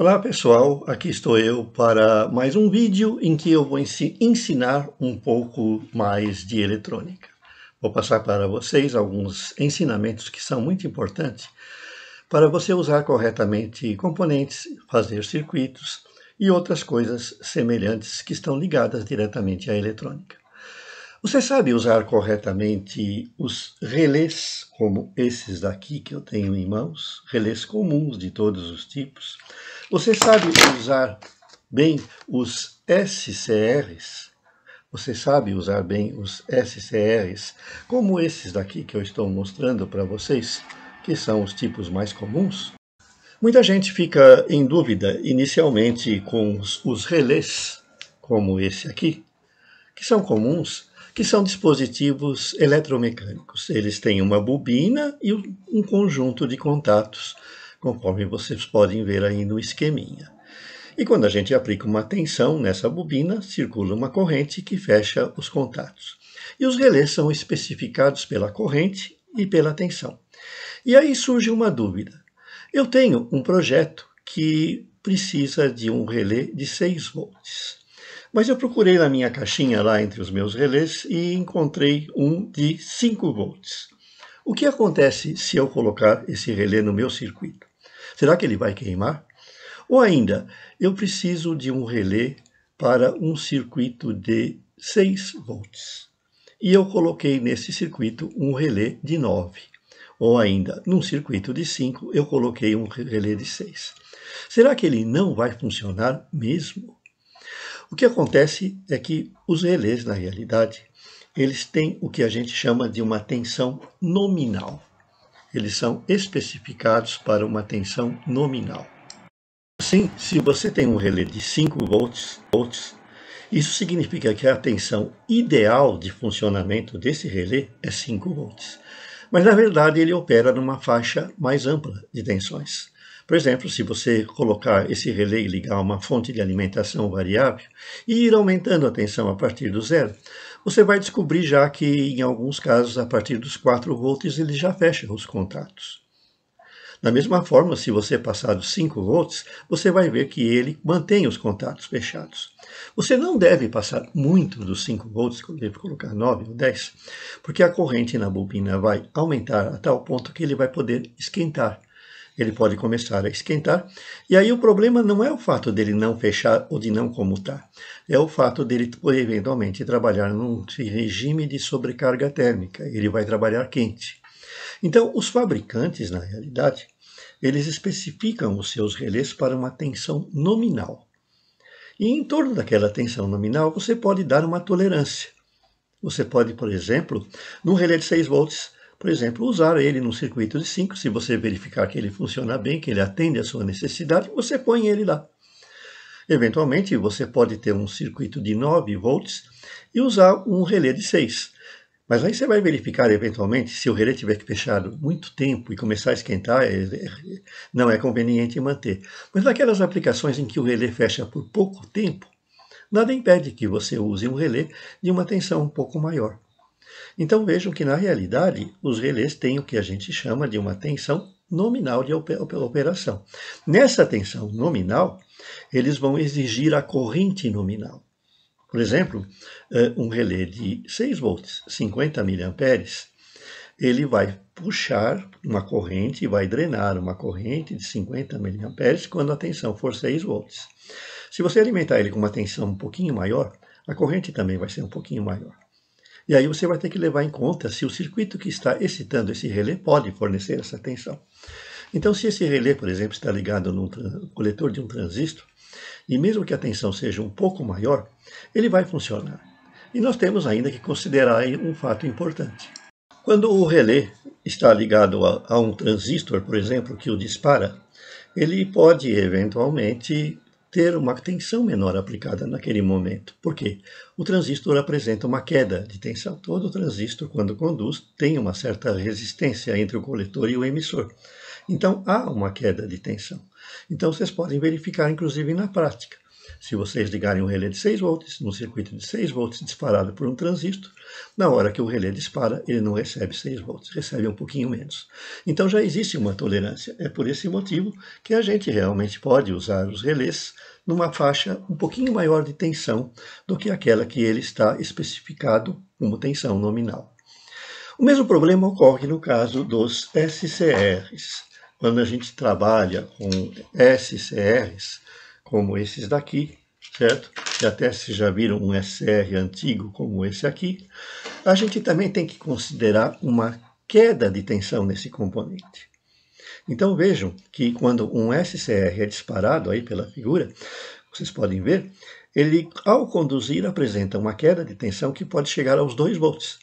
Olá pessoal, aqui estou eu para mais um vídeo em que eu vou ensinar um pouco mais de eletrônica. Vou passar para vocês alguns ensinamentos que são muito importantes para você usar corretamente componentes, fazer circuitos e outras coisas semelhantes que estão ligadas diretamente à eletrônica. Você sabe usar corretamente os relés, como esses daqui que eu tenho em mãos, relés comuns de todos os tipos. Você sabe usar bem os SCRs. Você sabe usar bem os SCRs, como esses daqui que eu estou mostrando para vocês, que são os tipos mais comuns. Muita gente fica em dúvida inicialmente com os relés, como esse aqui, que são comuns que são dispositivos eletromecânicos. Eles têm uma bobina e um conjunto de contatos, conforme vocês podem ver aí no esqueminha. E quando a gente aplica uma tensão nessa bobina, circula uma corrente que fecha os contatos. E os relés são especificados pela corrente e pela tensão. E aí surge uma dúvida. Eu tenho um projeto que precisa de um relé de 6 volts. Mas eu procurei na minha caixinha lá entre os meus relés e encontrei um de 5 volts. O que acontece se eu colocar esse relé no meu circuito? Será que ele vai queimar? Ou ainda, eu preciso de um relé para um circuito de 6 volts. E eu coloquei nesse circuito um relé de 9. Ou ainda, num circuito de 5, eu coloquei um relé de 6. Será que ele não vai funcionar mesmo? O que acontece é que os relés, na realidade, eles têm o que a gente chama de uma tensão nominal. Eles são especificados para uma tensão nominal. Assim, se você tem um relé de 5 volts, volts, isso significa que a tensão ideal de funcionamento desse relé é 5 volts. Mas, na verdade, ele opera numa faixa mais ampla de tensões. Por exemplo, se você colocar esse relé e ligar uma fonte de alimentação variável e ir aumentando a tensão a partir do zero, você vai descobrir já que em alguns casos a partir dos 4 volts ele já fecha os contatos. Da mesma forma, se você passar dos 5 volts, você vai ver que ele mantém os contatos fechados. Você não deve passar muito dos 5 volts, deve colocar 9 ou 10, porque a corrente na bobina vai aumentar a tal ponto que ele vai poder esquentar ele pode começar a esquentar. E aí o problema não é o fato dele não fechar ou de não comutar, é o fato dele eventualmente trabalhar num regime de sobrecarga térmica. Ele vai trabalhar quente. Então, os fabricantes, na realidade, eles especificam os seus relés para uma tensão nominal. E em torno daquela tensão nominal, você pode dar uma tolerância. Você pode, por exemplo, num relé de 6 volts, por exemplo, usar ele num circuito de 5. Se você verificar que ele funciona bem, que ele atende à sua necessidade, você põe ele lá. Eventualmente, você pode ter um circuito de 9 volts e usar um relé de 6. Mas aí você vai verificar, eventualmente, se o relé tiver que fechar muito tempo e começar a esquentar, é, é, não é conveniente manter. Mas naquelas aplicações em que o relé fecha por pouco tempo, nada impede que você use um relé de uma tensão um pouco maior. Então vejam que, na realidade, os relés têm o que a gente chama de uma tensão nominal de operação. Nessa tensão nominal, eles vão exigir a corrente nominal. Por exemplo, eh, um relé de 6 volts, 50 mA, ele vai puxar uma corrente, vai drenar uma corrente de 50 mA quando a tensão for 6 volts. Se você alimentar ele com uma tensão um pouquinho maior, a corrente também vai ser um pouquinho maior. E aí você vai ter que levar em conta se o circuito que está excitando esse relé pode fornecer essa tensão. Então, se esse relé, por exemplo, está ligado no coletor de um transistor, e mesmo que a tensão seja um pouco maior, ele vai funcionar. E nós temos ainda que considerar um fato importante. Quando o relé está ligado a, a um transistor, por exemplo, que o dispara, ele pode eventualmente ter uma tensão menor aplicada naquele momento. Por quê? O transistor apresenta uma queda de tensão. Todo transistor, quando conduz, tem uma certa resistência entre o coletor e o emissor. Então, há uma queda de tensão. Então, vocês podem verificar, inclusive na prática. Se vocês ligarem um relé de 6 volts num circuito de 6 volts disparado por um transistor, na hora que o relé dispara, ele não recebe 6 volts, recebe um pouquinho menos. Então já existe uma tolerância. É por esse motivo que a gente realmente pode usar os relés numa faixa um pouquinho maior de tensão do que aquela que ele está especificado como tensão nominal. O mesmo problema ocorre no caso dos SCRs. Quando a gente trabalha com SCRs, como esses daqui, certo? E até se já viram um SR antigo como esse aqui, a gente também tem que considerar uma queda de tensão nesse componente. Então vejam que quando um SCR é disparado aí pela figura, vocês podem ver, ele ao conduzir apresenta uma queda de tensão que pode chegar aos 2 volts.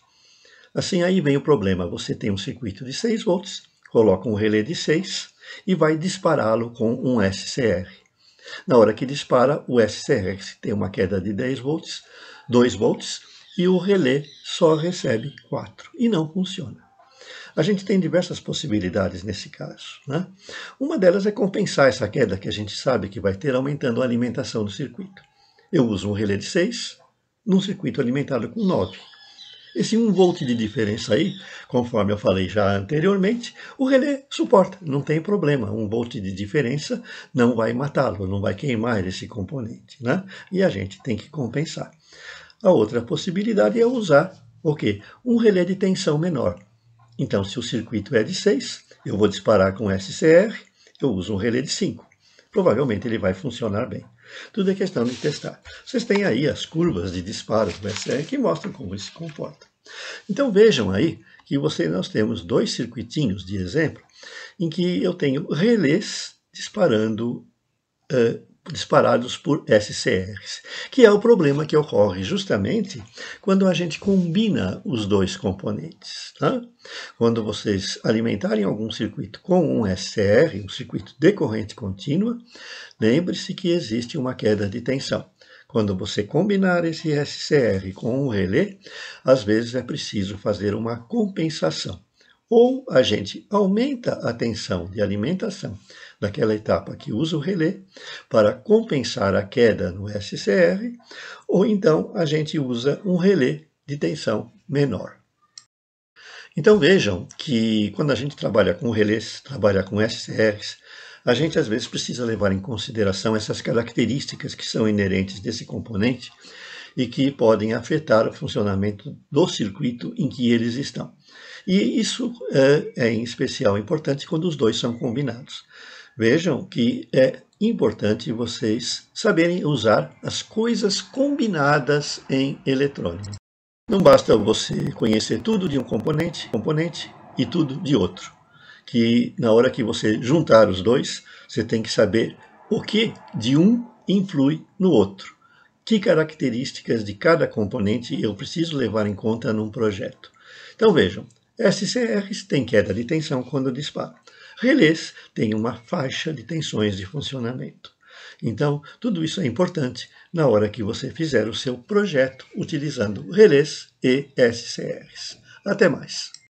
Assim aí vem o problema, você tem um circuito de 6 volts, coloca um relé de 6 e vai dispará-lo com um SCR. Na hora que dispara, o SCRX tem uma queda de 10 volts, 2 volts, e o relé só recebe 4 e não funciona. A gente tem diversas possibilidades nesse caso. Né? Uma delas é compensar essa queda que a gente sabe que vai ter aumentando a alimentação do circuito. Eu uso um relé de 6 num circuito alimentado com 9. Esse 1 volt de diferença aí, conforme eu falei já anteriormente, o relé suporta, não tem problema. 1 volt de diferença não vai matá-lo, não vai queimar esse componente, né? E a gente tem que compensar. A outra possibilidade é usar o quê? Um relé de tensão menor. Então, se o circuito é de 6, eu vou disparar com SCR, eu uso um relé de 5. Provavelmente ele vai funcionar bem. Tudo é questão de testar. Vocês têm aí as curvas de disparos do SR que mostram como ele se comporta. Então vejam aí que você, nós temos dois circuitinhos de exemplo em que eu tenho relés disparando uh, disparados por SCRs, que é o problema que ocorre justamente quando a gente combina os dois componentes. Tá? Quando vocês alimentarem algum circuito com um SCR, um circuito de corrente contínua, lembre-se que existe uma queda de tensão. Quando você combinar esse SCR com um relé, às vezes é preciso fazer uma compensação. Ou a gente aumenta a tensão de alimentação naquela etapa que usa o relé para compensar a queda no SCR, ou então a gente usa um relé de tensão menor. Então vejam que quando a gente trabalha com relés, trabalha com SCRs, a gente às vezes precisa levar em consideração essas características que são inerentes desse componente e que podem afetar o funcionamento do circuito em que eles estão. E isso é, é, em especial importante quando os dois são combinados. Vejam que é importante vocês saberem usar as coisas combinadas em eletrônica. Não basta você conhecer tudo de um componente, componente e tudo de outro. Que na hora que você juntar os dois, você tem que saber o que de um influi no outro. Que características de cada componente eu preciso levar em conta num projeto? Então vejam, SCRs têm queda de tensão quando dispara relés têm uma faixa de tensões de funcionamento. Então, tudo isso é importante na hora que você fizer o seu projeto utilizando relés e SCRs. Até mais!